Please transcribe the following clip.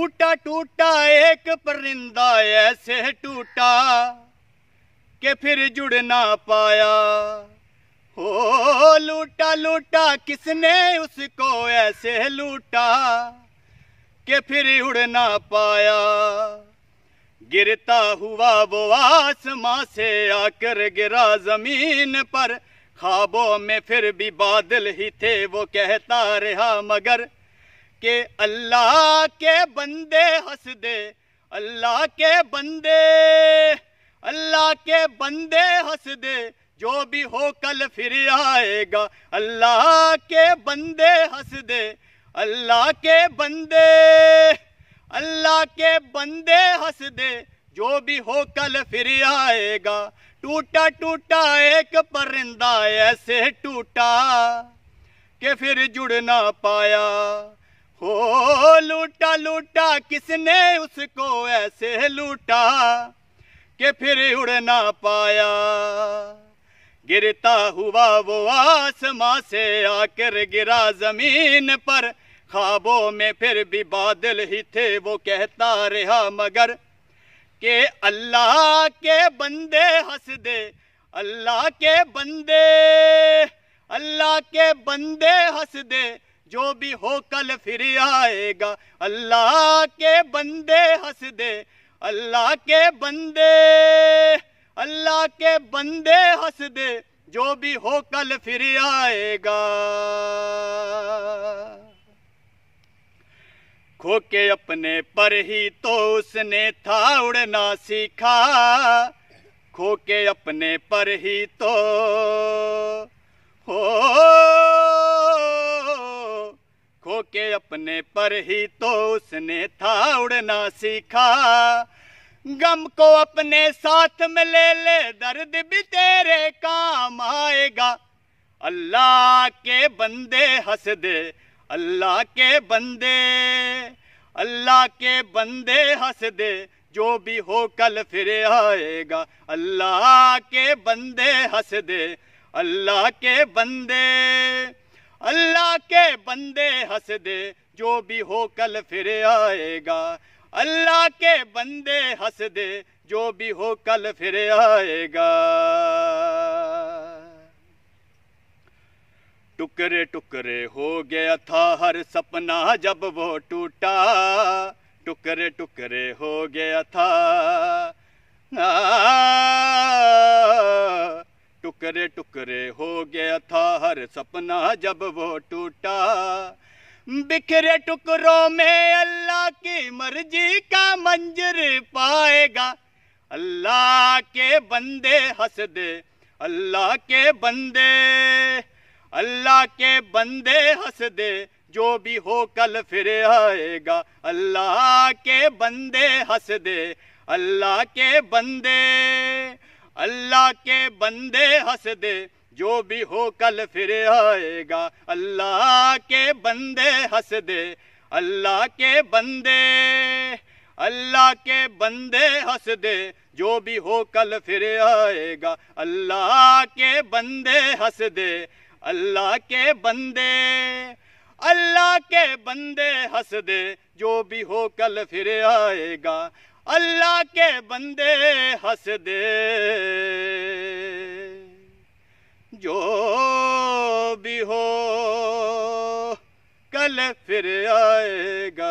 टूटा टूटा एक परिंदा ऐसे टूटा के फिर जुड़ ना पाया हो लूटा लूटा किसने उसको ऐसे लूटा के फिर उड़ ना पाया गिरता हुआ वो आसमां से आकर गिरा जमीन पर खाबों में फिर भी बादल ही थे वो कहता रहा मगर के अल्लाह के बंदे हंस दे अल्लाह के बंदे अल्लाह के बंदे हंस दे जो भी हो कल फिर आएगा अल्लाह के बंदे हंस दे अल्लाह के बंदे अल्लाह के बंदे हंस दे जो भी हो कल फिर आएगा टूटा टूटा एक परिंदा ऐसे टूटा के फिर जुड़ ना पाया हो लूटा लूटा किसने उसको ऐसे लूटा कि फिर उड़ ना पाया गिरता हुआ वो आसमां से आकर गिरा जमीन पर ख्वाबों में फिर भी बादल ही थे वो कहता रहा मगर के अल्लाह के बंदे हंस दे अल्लाह के बंदे अल्लाह के बंदे हंस दे जो भी हो कल फिर आएगा अल्लाह के बंदे हंस दे अल्लाह के बंदे अल्लाह के बंदे हंस दे जो भी हो कल फिर आएगा खोके अपने पर ही तो उसने था उड़ना सीखा खोके अपने पर ही तो अपने पर ही तो उसने था उड़ना सीखा गम को अपने साथ में ले ले दर्द भी तेरे काम आएगा अल्लाह के बंदे हंस दे अल्लाह के बंदे अल्लाह के बंदे हंस दे जो भी हो कल फिर आएगा अल्लाह के बंदे हंस दे अल्लाह के बंदे अल्लाह के बंदे हंस दे जो भी हो कल फिर आएगा अल्लाह के बंदे हंस दे जो भी हो कल फिर आएगा टुकरे टुकरे हो गया था हर सपना जब वो टूटा टुकरे टुकरे हो गया था आ, टुकड़े टुकरे हो गया था हर सपना जब वो टूटा बिखरे टुकड़ों में अल्लाह की मर्जी का मंजर पाएगा अल्लाह के बंदे हंस दे अल्लाह के बंदे अल्लाह के बंदे हंस दे जो भी हो कल फिर आएगा अल्लाह के बंदे हंस दे अल्लाह के बंदे अल्लाह के बंदे हंस दे जो भी हो कल फिर आएगा अल्लाह के बंदे हंस दे अल्लाह के बंदे अल्लाह के बंदे हंस दे जो भी हो कल फिर आएगा अल्लाह के बंदे हंस दे अल्लाह के बंदे अल्लाह के बंदे हंस दे जो भी हो कल फिर आएगा अल्लाह के बंदे हंस दे जो भी हो कल फिर आएगा